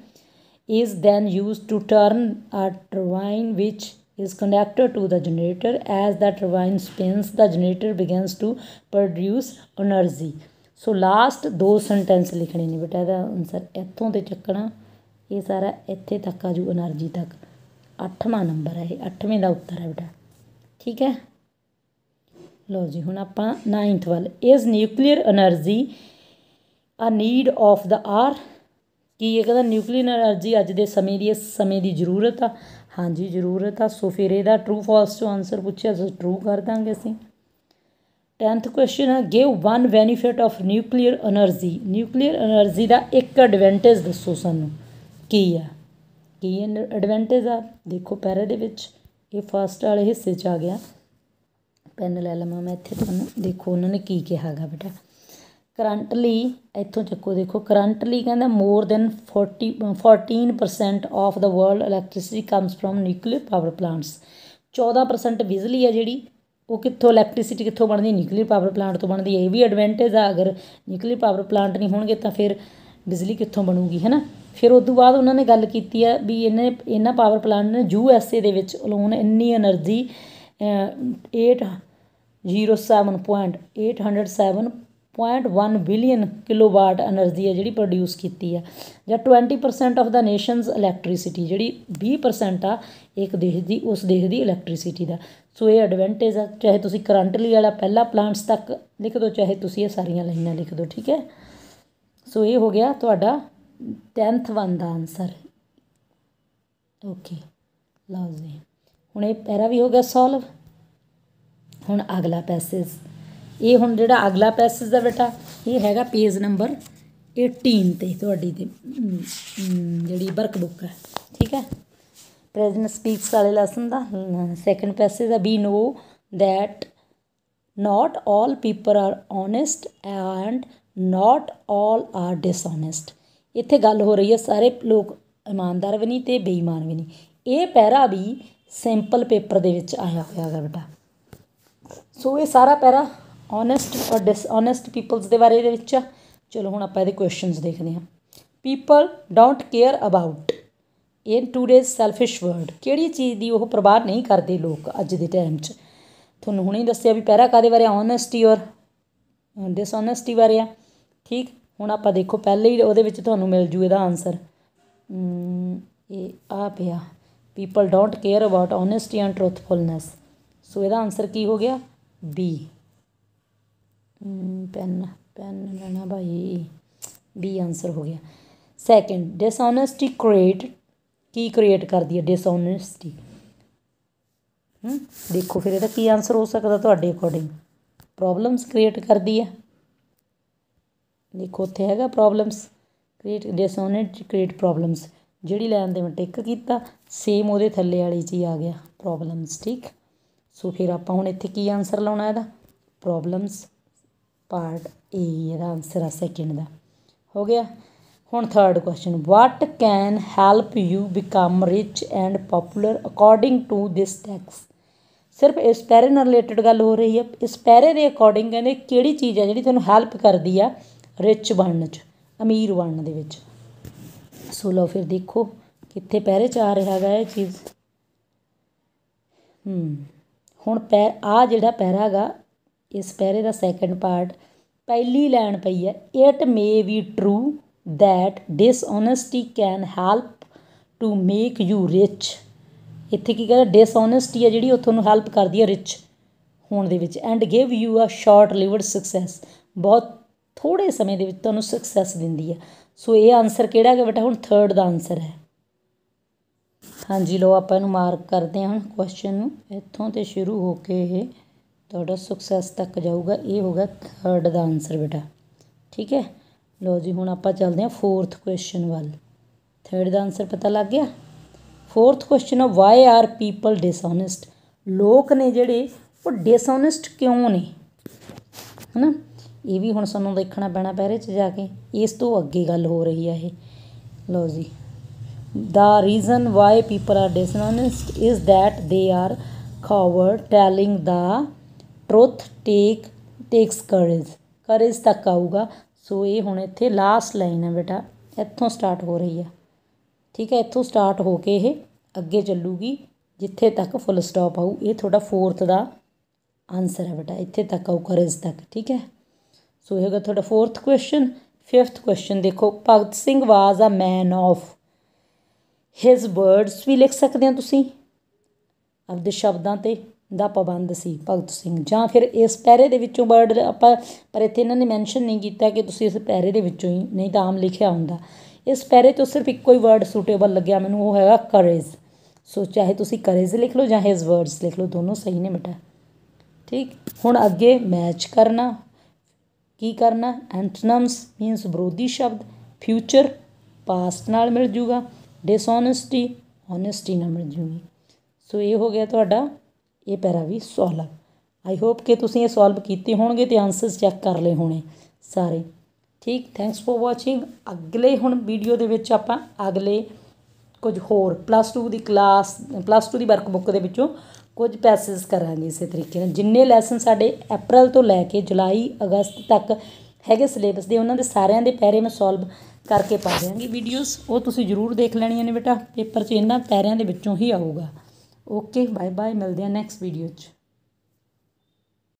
is then used to turn a turbine which is connected to the generator as the turbine spins the generator begins to produce energy so last ਦੋ ਸੈਂਟੈਂਸ ਲਿਖਣੇ ਨੇ ਬੇਟਾ ਇਹਦਾ ਆਨਸਰ ਇੱਥੋਂ ਤੇ ਚੱਕਣਾ ਇਹ ਸਾਰਾ ਇੱਥੇ ਤੱਕ ਆ ਜੂ એનર્ਜੀ ਤੱਕ 8ਵਾਂ ਨੰਬਰ ਹੈ ਇਹ 8ਵੇਂ ਦਾ ਉੱਤਰ ਹੈ ਬੇਟਾ ਠੀਕ ਹੈ ਲਓ ਜੀ ਹੁਣ ਆਪਾਂ 9th ਵੱਲ ਇਜ਼ ਨਿਊਕਲੀਅਰ એનર્ਜੀ ਆ ਨੀਡ ਆਫ ਦਾ ਆਰ ਕੀ ਇਹ ਕਹਿੰਦਾ ਨਿਊਕਲੀਅਰ એનર્ਜੀ ਅੱਜ ਦੇ ਸਮੇਂ ਦੀ ਇਸ ਸਮੇਂ ਦੀ ਜ਼ਰੂਰਤ ਆ ਹਾਂਜੀ ਜ਼ਰੂਰ ਸੋ ਫਿਰ ਇਹਦਾ ਟਰੂ ਫਾਲਸ ਚੋਂ ਆਨਸਰ ਪੁੱਛਿਆ ਜੇ ਟਰੂ ਕਰ ਦਾਂਗੇ ਅਸੀਂ 10th ਕੁਐਸਚਨ ਹੈ give one benefit of nuclear energy nuclear energy ਦਾ ਇੱਕ ਐਡਵਾਂਟੇਜ ਦੱਸੋ ਸਾਨੂੰ ਕੀ ਆ ਕੀ ਐਡਵਾਂਟੇਜ ਆ ਦੇਖੋ ਪੈਰਾ ਦੇ ਵਿੱਚ ਇਹ ਫਰਸਟ ਵਾਲੇ ਹਿੱਸੇ 'ਚ ਆ ਗਿਆ ਪੈਨ ਲੈ ਲਵਾਂ ਮੈਂ ਇੱਥੇ ਤੁਹਾਨੂੰ ਦੇਖੋ ਉਹਨਾਂ ਨੇ ਕੀ ਕਿਹਾਗਾ ਬੇਟਾ ਕਰੰਟਲੀ ਇੱਥੋਂ ਚੱਕੋ ਦੇਖੋ ਕਰੰਟਲੀ ਕਹਿੰਦਾ more than 40 14% of the world electricity comes from nuclear power plants 14% ਬਿਜਲੀ ਹੈ ਜਿਹੜੀ ਉਹ ਕਿੱਥੋਂ ਇਲੈਕਟ੍ਰਿਸਿਟੀ ਕਿੱਥੋਂ ਬਣਦੀ ਨਿਊਕਲੀਅਰ ਪਾਵਰ ਪਲਾਂਟ ਤੋਂ ਬਣਦੀ ਹੈ ਇਹ ਵੀ ਐਡਵਾਂਟੇਜ ਆ ਅਗਰ ਨਿਊਕਲੀਅਰ ਪਾਵਰ ਪਲਾਂਟ ਨਹੀਂ ਹੋਣਗੇ ਤਾਂ ਫਿਰ ਬਿਜਲੀ ਕਿੱਥੋਂ ਬਣੂਗੀ ਹੈਨਾ ਫਿਰ ਉਸ ਤੋਂ ਬਾਅਦ ਉਹਨਾਂ ਨੇ ਗੱਲ ਕੀਤੀ ਆ ਵੀ ਇਹਨੇ ਇਹਨਾਂ ਪਾਵਰ ਪਲਾਂਟ ਨੇ ਯੂ ਐਸ ਏ ਦੇ ਵਿੱਚ ਅਲੋਨ ਇੰਨੀ એનર્ਜੀ 8 07.807 0.1 ਬਿਲੀਅਨ ਕਿਲੋਵਾਟ એનર્ਜੀ ਹੈ ਜਿਹੜੀ ਪ੍ਰੋਡਿਊਸ ਕੀਤੀ ਹੈ ਜਾਂ 20% ਆਫ ਦਾ ਨੇਸ਼ਨਸ ਇਲੈਕਟ੍ਰਿਸਿਟੀ ਜਿਹੜੀ 20% ਆ ਇੱਕ ਦੇਸ਼ ਦੀ ਉਸ ਦੇਸ਼ ਦੀ ਇਲੈਕਟ੍ਰਿਸਿਟੀ ਦਾ ਸੋ ਇਹ ਐਡਵਾਂਟੇਜ ਆ ਚਾਹੇ ਤੁਸੀਂ ਕਰੰਟਲੀ ਵਾਲਾ ਪਹਿਲਾ ਪਲਾਂਟਸ ਤੱਕ ਲਿਖ ਦਿਓ ਚਾਹੇ ਤੁਸੀਂ ਇਹ ਸਾਰੀਆਂ ਲਾਈਨਾਂ ਲਿਖ ਦਿਓ ਠੀਕ ਹੈ ਸੋ ਇਹ ਹੋ ਗਿਆ ਤੁਹਾਡਾ 10th ਵਨ ਦਾ ਆਨਸਰ ਓਕੇ ਲਓ ਜੀ ਹੁਣ ਇਹ ਪੈਰਾ ਵੀ ਹੋ ਗਿਆ ਸੋਲਵ ਹੁਣ ਅਗਲਾ ਪੈਸੇਜ ਇਹ ਹੁਣ ਜਿਹੜਾ ਅਗਲਾ ਪੈਸੇਜ ਦਾ ਬੇਟਾ ਇਹ ਹੈਗਾ ਪੇਜ ਨੰਬਰ 18 ਤੇ ਤੁਹਾਡੀ ਤੇ ਜਿਹੜੀ ਵਰਕ ਬੁੱਕ ਹੈ ਠੀਕ ਹੈ ਪ੍ਰੈਜ਼ੈਂਟ ਸਪੀਕਸ ਵਾਲੇ ਲੈਸਨ ਦਾ ਸੈਕੰਡ ਪੈਸੇਜ ਦਾ we know that not all people are honest and not all are dishonest ਇੱਥੇ ਗੱਲ ਹੋ ਰਹੀ ਹੈ ਸਾਰੇ ਲੋਕ ਇਮਾਨਦਾਰ ਵੀ ਨਹੀਂ ਤੇ ਬੇਈਮਾਨ ਵੀ ਨਹੀਂ ਇਹ ਪੈਰਾ ਵੀ ਸਿੰਪਲ ਪੇਪਰ ਦੇ ਵਿੱਚ ਆਇਆ ਹੋਇਆ ਹੈ ਬੇਟਾ ਸੋ ਇਹ ਸਾਰਾ para honest or dishonest peoples ਦੇ ਬਾਰੇ ਦੇ ਵਿੱਚ ਚਲੋ ਹੁਣ ਆਪਾਂ ਇਹਦੇ ਕੁਐਸਚਨਸ ਦੇਖਦੇ ਹਾਂ people don't care about in today's selfish world ਕਿਹੜੀ ਚੀਜ਼ ਦੀ ਉਹ ਪਰਵਾਹ ਨਹੀਂ ਕਰਦੇ ਲੋਕ ਅੱਜ ਦੇ ਟਾਈਮ 'ਚ ਤੁਹਾਨੂੰ ਹੁਣੇ ਦੱਸਿਆ ਵੀ ਪਹਿਰਾ ਕਾਦੇ ਬਾਰੇ ਓਨੈਸਟੀ ਔਰ ਡਿਸਓਨੈਸਟੀ ਬਾਰੇ ਆ ਠੀਕ ਹੁਣ ਆਪਾਂ ਦੇਖੋ ਪਹਿਲੇ ਹੀ ਉਹਦੇ ਵਿੱਚ ਤੁਹਾਨੂੰ ਮਿਲ ਜੂ ਇਹਦਾ ਆਨਸਰ ਇਹ ਆ ਪਿਆ people don't care about honesty and truthfulness so ਇਹਦਾ ਆਨਸਰ ਕੀ ਹੋ ਗਿਆ ਬੀ ਪੈਨ ਪੈਨ ਲੈਣਾ ਭਾਈ ਬੀ ਆਨਸਰ ਹੋ ਗਿਆ ਸੈਕਿੰਡ ਡਿਸਹੋਨੈਸਟੀ ਕ੍ਰੀਏਟ ਕੀ ਕ੍ਰੀਏਟ ਕਰਦੀ ਹੈ ਹੂੰ ਦੇਖੋ ਫਿਰ ਇਹਦਾ ਕੀ ਆਨਸਰ ਹੋ ਸਕਦਾ ਤੁਹਾਡੇ ਅਕੋਰਡਿੰਗ ਪ੍ਰੋਬਲਮਸ ਕ੍ਰੀਏਟ ਕਰਦੀ ਹੈ ਦੇਖੋ ਉੱਥੇ ਹੈਗਾ problems create dishonesty create problems ਜਿਹੜੀ ਲਾਈਨ ਦੇ ਮੈਂ ਟਿਕ ਕੀਤਾ ਸੇਮ ਉਹਦੇ ਥੱਲੇ ਵਾਲੀ 'ਚ ਹੀ ਆ ਗਿਆ ਪ੍ਰੋਬਲਮਸ ਠੀਕ ਸੋ ਫਿਰ ਆਪਾਂ ਹੁਣ ਇੱਥੇ ਕੀ ਆਨਸਰ ਲਾਉਣਾ ਇਹਦਾ ਪ੍ਰੋਬਲਮਸ ਪਾਰਟ ਏ ਇਹਦਾ ਆਨਸਰ ਆ ਸੈਕਿੰਡ ਦਾ ਹੋ ਗਿਆ ਹੁਣ third question what can help you become rich and popular according to this text ਸਿਰਫ ਇਸ ਪੈਰੇ ਨਾਲ ਰਿਲੇਟਡ ਗੱਲ ਹੋ ਰਹੀ ਹੈ ਇਸ ਪੈਰੇ ਦੇ ਅਕੋਰਡਿੰਗ ਕਹਿੰਦੇ ਕਿਹੜੀ ਚੀਜ਼ ਹੈ ਜਿਹੜੀ ਤੁਹਾਨੂੰ ਹੈਲਪ ਕਰਦੀ ਆ ਰਿਚ ਬਣਨ 'ਚ ਅਮੀਰ ਬਣਨ ਦੇ ਵਿੱਚ ਸੋ ਲਓ ਫਿਰ ਦੇਖੋ ਕਿੱਥੇ ਪੈਰੇ 'ਚ ਆ ਰਿਹਾ ਹੈਗਾ ਇਹ ਚੀਜ਼ ਹੂੰ ਹੁਣ ਪੈ ਆ ਜਿਹੜਾ ਪੈਰਾ ਹੈਗਾ ਇਸ ਪੈਰੇ ਦਾ ਸੈਕੰਡ ਪਾਰਟ ਪਹਿਲੀ ਲਾਈਨ ਪਈ ਹੈ it may be true that dishonesty can help to make you rich ਇੱਥੇ ਕੀ ਕਹਿੰਦਾ ਡਿਸਓਨੈਸਟੀ ਹੈ ਜਿਹੜੀ ਉਹ ਤੁਹਾਨੂੰ ਹੈਲਪ ਕਰਦੀ ਹੈ ਰਿਚ ਹੋਣ ਦੇ ਵਿੱਚ and give you a short lived success ਬਹੁਤ ਥੋੜੇ ਸਮੇਂ ਦੇ ਵਿੱਚ ਤੁਹਾਨੂੰ ਸਕਸੈਸ ਦਿੰਦੀ ਹੈ ਸੋ ਇਹ ਆਨਸਰ ਕਿਹੜਾ ਹੈ ਬੇਟਾ ਹੁਣ ਥਰਡ ਦਾ ਆਨਸਰ ਹੈ ਹਾਂਜੀ ਲੋ ਆਪਾਂ ਇਹਨੂੰ ਮਾਰਕ ਕਰਦੇ ਹਾਂ ਹੁਣ ਕੁਐਸਚਨ ਨੂੰ ਇੱਥੋਂ ਤੇ ਸ਼ੁਰੂ ਹੋ ਕੇ ਇਹ ਤੁਹਾਡਾ ਸਕਸੈਸ ਤੱਕ ਜਾਊਗਾ ਇਹ ਹੋਗਾ ਥਰਡ ਦਾ ਆਨਸਰ ਬੇਟਾ ਠੀਕ ਹੈ ਲਓ ਜੀ ਹੁਣ ਆਪਾਂ ਚੱਲਦੇ ਹਾਂ ਫੋਰਥ ਕੁਐਸਚਨ ਵੱਲ ਥਰਡ ਦਾ ਆਨਸਰ ਪਤਾ ਲੱਗ ਗਿਆ ਫੋਰਥ ਕੁਐਸਚਨ ਆ ਵਾਈ ਆਰ ਪੀਪਲ ਡਿਸਹੋਨੈਸਟ ਲੋਕ ਨੇ ਜਿਹੜੇ ਉਹ ਡਿਸਹੋਨੈਸਟ ਕਿਉਂ ਨੇ ਹਨਾ ਇਹ ਵੀ ਹੁਣ ਸਾਨੂੰ ਦੇਖਣਾ ਪੈਣਾ ਪੈਰੇ 'ਚ ਜਾ ਕੇ ਇਸ ਤੋਂ ਅੱਗੇ ਗੱਲ ਹੋ ਰਹੀ ਹੈ ਇਹ ਲਓ ਜੀ ਦਾ reason why people are dishonest is that they are coward telling the truth take takes courage courage ਤੱਕ ਆਊਗਾ ਸੋ ਇਹ ਹੁਣ ਇੱਥੇ ਲਾਸਟ ਲਾਈਨ ਹੈ ਬੇਟਾ ਇੱਥੋਂ ਸਟਾਰਟ ਹੋ ਰਹੀ ਹੈ ਠੀਕ ਹੈ ਇੱਥੋਂ ਸਟਾਰਟ ਹੋ ਕੇ ਇਹ ਅੱਗੇ ਚੱਲੂਗੀ ਜਿੱਥੇ ਤੱਕ ਫੁੱਲ ਸਟਾਪ ਆਊ ਇਹ ਤੁਹਾਡਾ ਫੋਰਥ ਦਾ ਆਨਸਰ ਹੈ ਬੇਟਾ ਇੱਥੇ ਤੱਕ ਆਊ ਕਰੇਜ ਤੱਕ ਠੀਕ ਹੈ ਸੋ ਇਹ ਹੈਗਾ ਤੁਹਾਡਾ ਫੋਰਥ ਕੁਐਸਚਨ ਫਿਫਥ ਕੁਐਸਚਨ ਦੇਖੋ ਭਗਤ ਸਿੰਘ ਵਾਜ਼ ਆ ਮੈਨ ਆਫ ਹਿਸ ਵਰਡਸ ਵੀ ਲਿਖ ਸਕਦੇ ਹਾਂ ਤੁਸੀਂ ਆਪਦੇ ਸ਼ਬਦਾਂ ਤੇ ਦਾ ਪਾਬੰਦ ਸੀ ਭਗਤ ਸਿੰਘ ਜਾਂ ਫਿਰ ਇਸ ਪੈਰੇ ਦੇ ਵਿੱਚੋਂ ਵਰਡ ਆਪਾਂ ਪਰ ਇੱਥੇ ਇਹਨਾਂ ਨੇ ਮੈਂਸ਼ਨ ਨਹੀਂ ਕੀਤਾ ਕਿ ਤੁਸੀਂ ਇਸ ਪੈਰੇ ਦੇ ਵਿੱਚੋਂ ਹੀ ਨਹੀਂ ਤਾਂ ਆਮ ਲਿਖਿਆ ਹੁੰਦਾ ਇਸ ਪੈਰੇ ਤੋਂ ਸਿਰਫ ਇੱਕੋ ਹੀ ਵਰਡ ਸੂਟੇਬਲ ਲੱਗਿਆ ਮੈਨੂੰ ਉਹ ਹੈਗਾ ਕਰੇਜ ਸੋ ਚਾਹੇ ਤੁਸੀਂ ਕਰੇਜ ਲਿਖ ਲਓ ਜਾਂ ਹਿਸ ਵਰਡਸ ਲਿਖ ਲਓ ਦੋਨੋਂ ਸਹੀ ਨੇ ਬਟਾ ਠੀਕ ਹੁਣ ਅੱਗੇ ਮੈਚ ਕਰਨਾ ਕੀ ਕਰਨਾ ਐਂਟੋਨਮਸ ਮੀਨਸ ਵਿਰੋਧੀ ਸ਼ਬਦ ਫਿਊਚਰ ਪਾਸਟ ਨਾਲ ਮਿਲ ਜੂਗਾ ਡਿਸਹੋਨੈਸਟੀ ਓਨੈਸਟੀ ਨਾਲ ਮਿਲ ਜੂਗੀ ਸੋ ਇਹ ਹੋ ਗਿਆ ਤੁਹਾਡਾ ਇਹ ਪੈਰਾ ਵੀ ਸੋਲਵ ਆਈ ਹੋਪ ਕਿ ਤੁਸੀਂ ਇਹ ਸੋਲਵ ਕੀਤੇ ਹੋਣਗੇ ਤੇ ਆਨਸਰਸ ਚੈੱਕ ਕਰ ਲਏ ਹੋਣੇ ਸਾਰੇ ਠੀਕ ਥੈਂਕਸ ਫॉर ਵਾਚਿੰਗ ਅਗਲੇ ਹੁਣ ਵੀਡੀਓ ਦੇ ਵਿੱਚ ਆਪਾਂ ਅਗਲੇ ਕੁਝ ਹੋਰ ਪਲੱਸ 2 ਦੀ ਕਲਾਸ ਪਲੱਸ 2 ਦੀ ਵਰਕਬੁੱਕ ਦੇ ਵਿੱਚੋਂ ਕੁਝ ਪੈਸੇਜ ਕਰਾਂਗੇ ਇਸੇ ਤਰੀਕੇ ਨਾਲ ਜਿੰਨੇ ਲੈਸਨ ਸਾਡੇ ਅਪ੍ਰੈਲ ਤੋਂ ਲੈ ਕੇ ਜੁਲਾਈ ਅਗਸਤ ਤੱਕ ਹੈਗੇ ਸਿਲੇਬਸ ਦੇ ਉਹਨਾਂ ਦੇ ਸਾਰਿਆਂ ਦੇ ਪੈਰੇ ਮੈਂ ਸੋਲਵ ਕਰਕੇ ਪਾ ਦਿਆਂਗੀ ਵੀਡੀਓਜ਼ ਉਹ ਤੁਸੀਂ ਜ਼ਰੂਰ ਦੇਖ ਲੈਣੀਆਂ ਨੇ ਬੇਟਾ ਪੇਪਰ 'ਚ ਇਹਨਾਂ ਪੈਰਿਆਂ ਦੇ ਵਿੱਚੋਂ ਹੀ ਆਊਗਾ ਓਕੇ ਬਾਏ ਬਾਏ ਮਿਲਦੇ ਹਾਂ ਨੈਕਸਟ ਵੀਡੀਓ 'ਚ